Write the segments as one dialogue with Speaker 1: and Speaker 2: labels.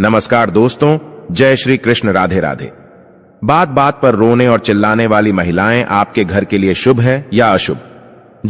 Speaker 1: नमस्कार दोस्तों जय श्री कृष्ण राधे राधे बात बात पर रोने और चिल्लाने वाली महिलाएं आपके घर के लिए शुभ है या अशुभ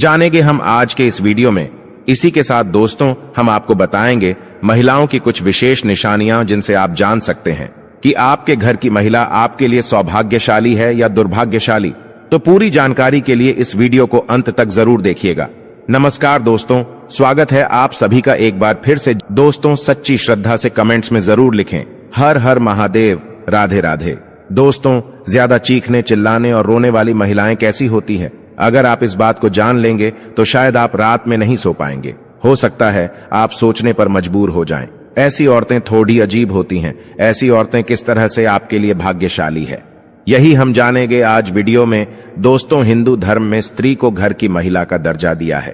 Speaker 1: जानेंगे हम आज के इस वीडियो में इसी के साथ दोस्तों हम आपको बताएंगे महिलाओं की कुछ विशेष निशानियां जिनसे आप जान सकते हैं कि आपके घर की महिला आपके लिए सौभाग्यशाली है या दुर्भाग्यशाली तो पूरी जानकारी के लिए इस वीडियो को अंत तक जरूर देखिएगा नमस्कार दोस्तों स्वागत है आप सभी का एक बार फिर से दोस्तों सच्ची श्रद्धा से कमेंट्स में जरूर लिखें हर हर महादेव राधे राधे दोस्तों ज्यादा चीखने चिल्लाने और रोने वाली महिलाएं कैसी होती है अगर आप इस बात को जान लेंगे तो शायद आप रात में नहीं सो पाएंगे हो सकता है आप सोचने पर मजबूर हो जाए ऐसी औरतें थोड़ी अजीब होती हैं ऐसी औरतें किस तरह से आपके लिए भाग्यशाली है यही हम जानेंगे आज वीडियो में दोस्तों हिंदू धर्म में स्त्री को घर की महिला का दर्जा दिया है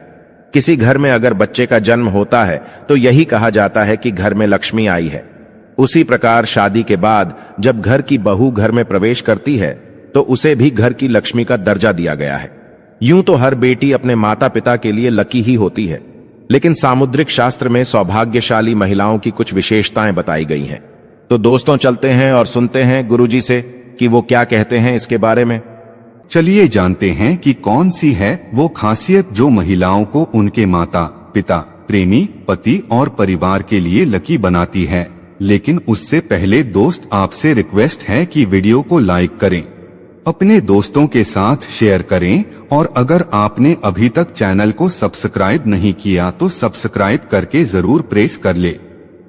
Speaker 1: किसी घर में अगर बच्चे का जन्म होता है तो यही कहा जाता है कि घर में लक्ष्मी आई है उसी प्रकार शादी के बाद जब घर की बहू घर में प्रवेश करती है तो उसे भी घर की लक्ष्मी का दर्जा दिया गया है यूं तो हर बेटी अपने माता पिता के लिए लकी ही होती है लेकिन सामुद्रिक शास्त्र में सौभाग्यशाली महिलाओं की कुछ विशेषताएं बताई गई हैं तो दोस्तों चलते हैं और सुनते हैं गुरुजी से कि वो क्या कहते हैं इसके
Speaker 2: बारे में चलिए जानते हैं कि कौन सी है वो खासियत जो महिलाओं को उनके माता पिता प्रेमी पति और परिवार के लिए लकी बनाती है लेकिन उससे पहले दोस्त आपसे रिक्वेस्ट है कि वीडियो को लाइक करें अपने दोस्तों के साथ शेयर करें और अगर आपने अभी तक चैनल को सब्सक्राइब नहीं किया तो सब्सक्राइब करके जरूर प्रेस कर ले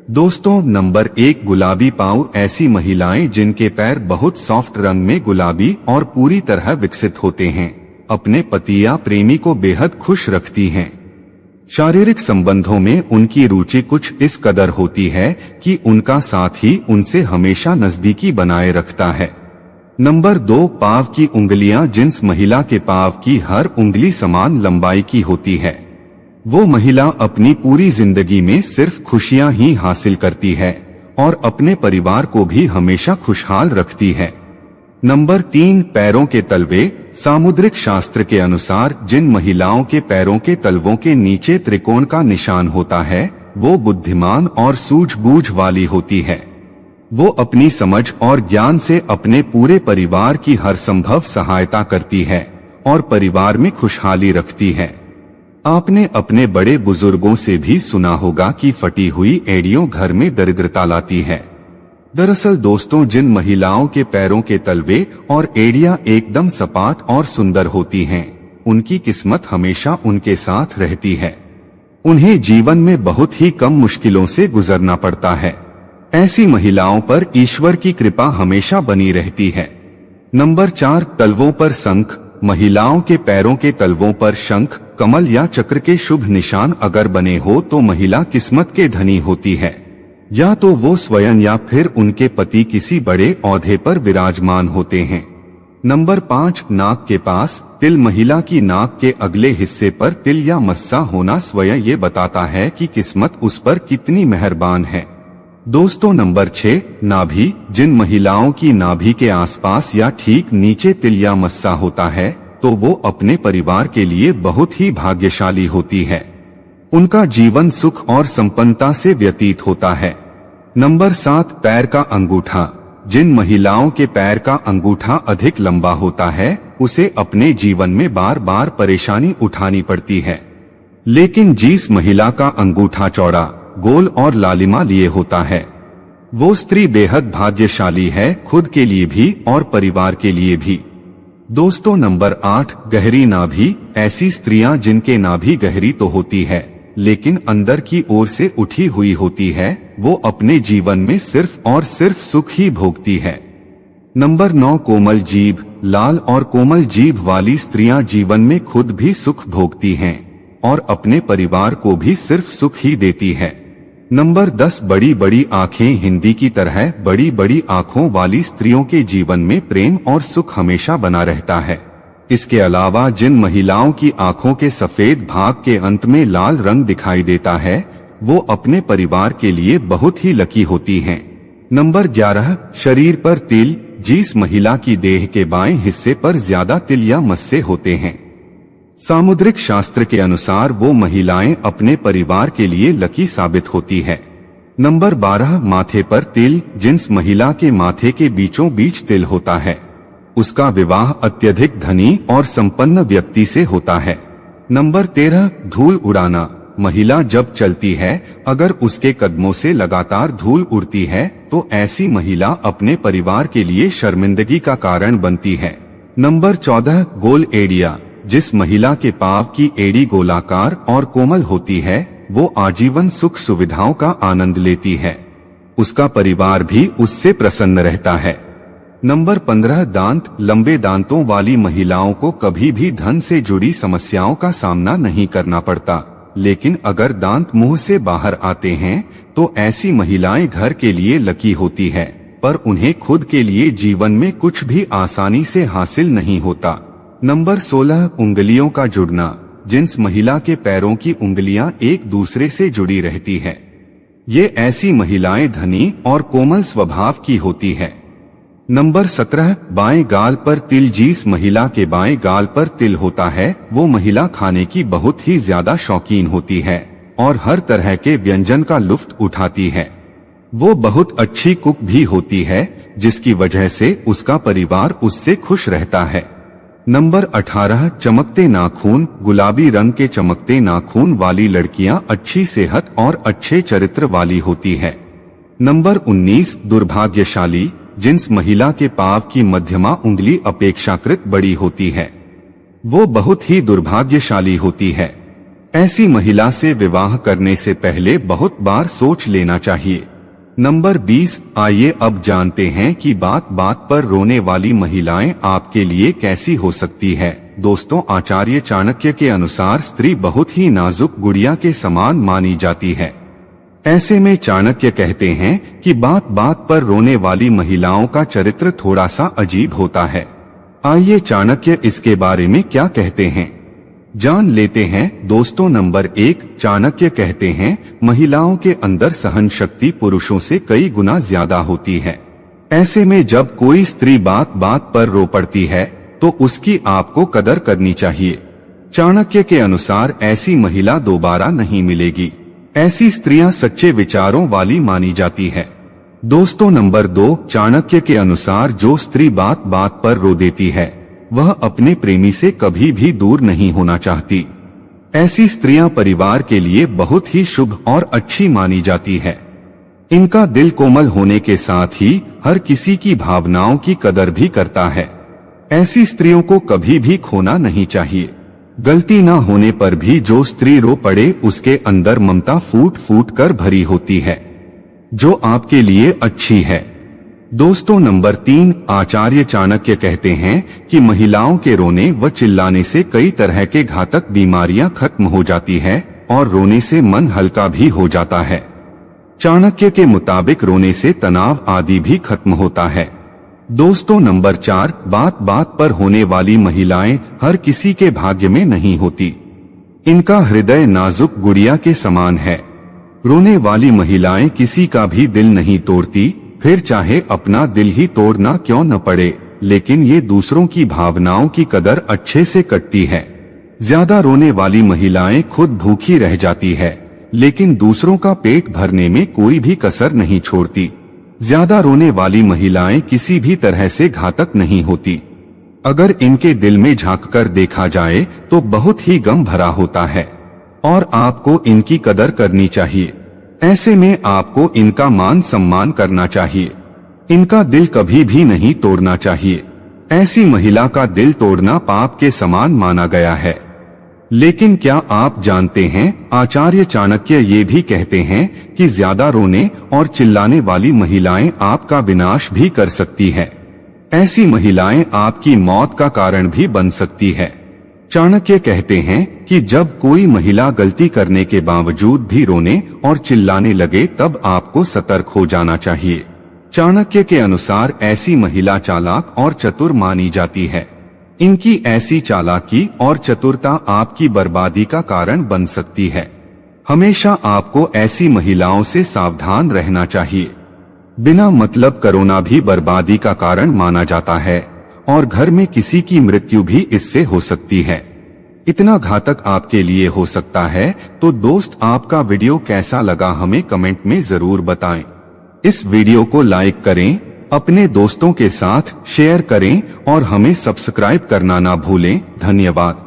Speaker 2: दोस्तों नंबर एक गुलाबी पाव ऐसी महिलाएं जिनके पैर बहुत सॉफ्ट रंग में गुलाबी और पूरी तरह विकसित होते हैं अपने पति या प्रेमी को बेहद खुश रखती हैं। शारीरिक संबंधों में उनकी रुचि कुछ इस कदर होती है कि उनका साथ ही उनसे हमेशा नजदीकी बनाए रखता है नंबर दो पाव की उंगलियां जिन्स महिला के पाव की हर उंगली समान लंबाई की होती है वो महिला अपनी पूरी जिंदगी में सिर्फ खुशियां ही हासिल करती है और अपने परिवार को भी हमेशा खुशहाल रखती है नंबर तीन पैरों के तलवे सामुद्रिक शास्त्र के अनुसार जिन महिलाओं के पैरों के तलवों के नीचे त्रिकोण का निशान होता है वो बुद्धिमान और सूझबूझ वाली होती है वो अपनी समझ और ज्ञान से अपने पूरे परिवार की हर संभव सहायता करती है और परिवार में खुशहाली रखती है आपने अपने बड़े बुजुर्गों से भी सुना होगा कि फटी हुई एड़ियों घर में दरिद्रता लाती है दरअसल दोस्तों जिन महिलाओं के पैरों के तलवे और एड़िया एकदम सपाट और सुंदर होती हैं, उनकी किस्मत हमेशा उनके साथ रहती है उन्हें जीवन में बहुत ही कम मुश्किलों से गुजरना पड़ता है ऐसी महिलाओं पर ईश्वर की कृपा हमेशा बनी रहती है नंबर चार तलवों पर शंख महिलाओं के पैरों के तलवों पर शंख कमल या चक्र के शुभ निशान अगर बने हो तो महिला किस्मत के धनी होती है या तो वो स्वयं या फिर उनके पति किसी बड़े औधे पर विराजमान होते हैं नंबर पाँच नाक के पास तिल महिला की नाक के अगले हिस्से पर तिल या मस्सा होना स्वयं ये बताता है कि किस्मत उस पर कितनी मेहरबान है दोस्तों नंबर छः नाभि जिन महिलाओं की नाभि के आसपास या ठीक नीचे तिल या मस्सा होता है तो वो अपने परिवार के लिए बहुत ही भाग्यशाली होती है उनका जीवन सुख और संपन्नता से व्यतीत होता है नंबर सात पैर का अंगूठा जिन महिलाओं के पैर का अंगूठा अधिक लंबा होता है उसे अपने जीवन में बार बार परेशानी उठानी पड़ती है लेकिन जिस महिला का अंगूठा चौड़ा गोल और लालिमा लिए होता है वो स्त्री बेहद भाग्यशाली है खुद के लिए भी और परिवार के लिए भी दोस्तों नंबर आठ गहरी नाभि ऐसी स्त्रियां जिनके नाभि गहरी तो होती है लेकिन अंदर की ओर से उठी हुई होती है वो अपने जीवन में सिर्फ और सिर्फ सुख ही भोगती है नंबर नौ कोमल जीभ लाल और कोमल जीभ वाली स्त्रियां जीवन में खुद भी सुख भोगती हैं और अपने परिवार को भी सिर्फ सुख ही देती है नंबर 10 बड़ी बड़ी आंखें हिंदी की तरह बड़ी बड़ी आंखों वाली स्त्रियों के जीवन में प्रेम और सुख हमेशा बना रहता है इसके अलावा जिन महिलाओं की आंखों के सफेद भाग के अंत में लाल रंग दिखाई देता है वो अपने परिवार के लिए बहुत ही लकी होती हैं। नंबर 11 शरीर पर तिल जिस महिला की देह के बाएं हिस्से पर ज्यादा तिल या मस्से होते हैं सामुद्रिक शास्त्र के अनुसार वो महिलाएं अपने परिवार के लिए लकी साबित होती है नंबर 12 माथे पर तिल जिन्स महिला के माथे के बीचों बीच तिल होता है उसका विवाह अत्यधिक धनी और संपन्न व्यक्ति से होता है नंबर 13 धूल उड़ाना महिला जब चलती है अगर उसके कदमों से लगातार धूल उड़ती है तो ऐसी महिला अपने परिवार के लिए शर्मिंदगी का कारण बनती है नंबर 14 गोल एडिया जिस महिला के पाव की एड़ी गोलाकार और कोमल होती है वो आजीवन सुख सुविधाओं का आनंद लेती है उसका परिवार भी उससे प्रसन्न रहता है नंबर पंद्रह दांत लंबे दांतों वाली महिलाओं को कभी भी धन से जुड़ी समस्याओं का सामना नहीं करना पड़ता लेकिन अगर दांत मुंह से बाहर आते हैं तो ऐसी महिलाएं घर के लिए लकी होती है पर उन्हें खुद के लिए जीवन में कुछ भी आसानी से हासिल नहीं होता नंबर 16 उंगलियों का जुड़ना जिन्स महिला के पैरों की उंगलियां एक दूसरे से जुड़ी रहती है ये ऐसी महिलाएं धनी और कोमल स्वभाव की होती है नंबर सत्रह बाएं गाल पर तिल जिस महिला के बाएं गाल पर तिल होता है वो महिला खाने की बहुत ही ज्यादा शौकीन होती है और हर तरह के व्यंजन का लुफ्त उठाती है वो बहुत अच्छी कुक भी होती है जिसकी वजह से उसका परिवार उससे खुश रहता है नंबर 18 चमकते नाखून गुलाबी रंग के चमकते नाखून वाली लड़कियां अच्छी सेहत और अच्छे चरित्र वाली होती है नंबर 19 दुर्भाग्यशाली जिन्स महिला के पाव की मध्यमा उंगली अपेक्षाकृत बड़ी होती है वो बहुत ही दुर्भाग्यशाली होती है ऐसी महिला से विवाह करने से पहले बहुत बार सोच लेना चाहिए नंबर 20 आइए अब जानते हैं कि बात बात पर रोने वाली महिलाएं आपके लिए कैसी हो सकती है दोस्तों आचार्य चाणक्य के अनुसार स्त्री बहुत ही नाजुक गुड़िया के समान मानी जाती है ऐसे में चाणक्य कहते हैं कि बात बात पर रोने वाली महिलाओं का चरित्र थोड़ा सा अजीब होता है आइए चाणक्य इसके बारे में क्या कहते हैं जान लेते हैं दोस्तों नंबर एक चाणक्य कहते हैं महिलाओं के अंदर सहन शक्ति पुरुषों से कई गुना ज्यादा होती है ऐसे में जब कोई स्त्री बात बात पर रो पड़ती है तो उसकी आपको कदर करनी चाहिए चाणक्य के अनुसार ऐसी महिला दोबारा नहीं मिलेगी ऐसी स्त्रियां सच्चे विचारों वाली मानी जाती है दोस्तों नंबर दो चाणक्य के अनुसार जो स्त्री बात बात पर रो देती है वह अपने प्रेमी से कभी भी दूर नहीं होना चाहती ऐसी स्त्रियां परिवार के लिए बहुत ही शुभ और अच्छी मानी जाती है इनका दिल कोमल होने के साथ ही हर किसी की भावनाओं की कदर भी करता है ऐसी स्त्रियों को कभी भी खोना नहीं चाहिए गलती ना होने पर भी जो स्त्री रो पड़े उसके अंदर ममता फूट फूट कर भरी होती है जो आपके लिए अच्छी है दोस्तों नंबर तीन आचार्य चाणक्य कहते हैं कि महिलाओं के रोने व चिल्लाने से कई तरह के घातक बीमारियां खत्म हो जाती है और रोने से मन हल्का भी हो जाता है चाणक्य के मुताबिक रोने से तनाव आदि भी खत्म होता है दोस्तों नंबर चार बात बात पर होने वाली महिलाएं हर किसी के भाग्य में नहीं होती इनका हृदय नाजुक गुड़िया के समान है रोने वाली महिलाएं किसी का भी दिल नहीं तोड़ती फिर चाहे अपना दिल ही तोड़ना क्यों न पड़े लेकिन ये दूसरों की भावनाओं की कदर अच्छे से कटती है ज्यादा रोने वाली महिलाएं खुद भूखी रह जाती है लेकिन दूसरों का पेट भरने में कोई भी कसर नहीं छोड़ती ज्यादा रोने वाली महिलाएं किसी भी तरह से घातक नहीं होती अगर इनके दिल में झांक कर देखा जाए तो बहुत ही गम भरा होता है और आपको इनकी कदर करनी चाहिए ऐसे में आपको इनका मान सम्मान करना चाहिए इनका दिल कभी भी नहीं तोड़ना चाहिए ऐसी महिला का दिल तोड़ना पाप के समान माना गया है लेकिन क्या आप जानते हैं आचार्य चाणक्य ये भी कहते हैं कि ज्यादा रोने और चिल्लाने वाली महिलाएं आपका विनाश भी कर सकती है ऐसी महिलाएं आपकी मौत का कारण भी बन सकती है चाणक्य कहते हैं कि जब कोई महिला गलती करने के बावजूद भी रोने और चिल्लाने लगे तब आपको सतर्क हो जाना चाहिए चाणक्य के अनुसार ऐसी महिला चालाक और चतुर मानी जाती है इनकी ऐसी चालाकी और चतुरता आपकी बर्बादी का कारण बन सकती है हमेशा आपको ऐसी महिलाओं से सावधान रहना चाहिए बिना मतलब करोना भी बर्बादी का कारण माना जाता है और घर में किसी की मृत्यु भी इससे हो सकती है इतना घातक आपके लिए हो सकता है तो दोस्त आपका वीडियो कैसा लगा हमें कमेंट में जरूर बताएं। इस वीडियो को लाइक करें अपने दोस्तों के साथ शेयर करें और हमें सब्सक्राइब करना ना भूलें धन्यवाद